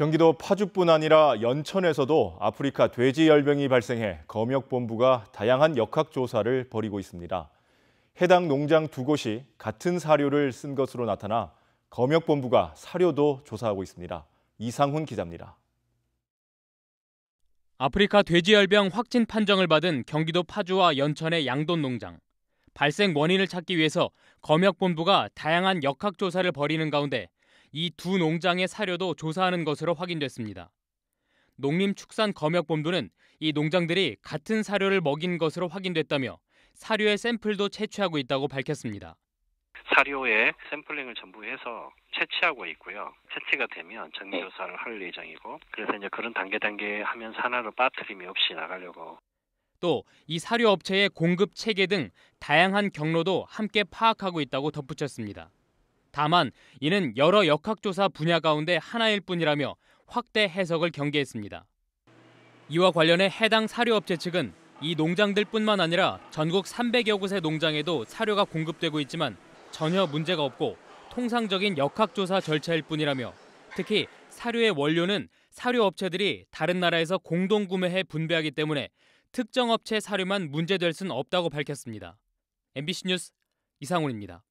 경기도 파주뿐 아니라 연천에서도 아프리카 돼지 열병이 발생해 검역본부가 다양한 역학조사를 벌이고 있습니다. 해당 농장 두 곳이 같은 사료를 쓴 것으로 나타나 검역본부가 사료도 조사하고 있습니다. 이상훈 기자입니다. 아프리카 돼지열병 확진 판정을 받은 경기도 파주와 연천의 양돈 농장. 발생 원인을 찾기 위해서 검역본부가 다양한 역학조사를 벌이는 가운데 이두 농장의 사료도 조사하는 것으로 확인됐습니다. 농림축산검역본부는 이 농장들이 같은 사료를 먹인 것으로 확인됐다며 사료의 샘플도 채취하고 있다고 밝혔습니다. 사료의 샘플링을 전부 해서 채취하고 있고요. 채취가 되면 정기 네. 조사를 할 예정이고 그래서 이제 그런 단계 단계 하면서 하나로 빠뜨림이 없이 나가려고 또 이 사료 업체의 공급 체계 등 다양한 경로도 함께 파악하고 있다고 덧붙였습니다. 다만 이는 여러 역학조사 분야 가운데 하나일 뿐이라며 확대 해석을 경계했습니다. 이와 관련해 해당 사료업체 측은 이 농장들뿐만 아니라 전국 300여 곳의 농장에도 사료가 공급되고 있지만 전혀 문제가 없고 통상적인 역학조사 절차일 뿐이라며 특히 사료의 원료는 사료업체들이 다른 나라에서 공동 구매해 분배하기 때문에 특정 업체 사료만 문제될 순 없다고 밝혔습니다. MBC 뉴스 이상훈입니다.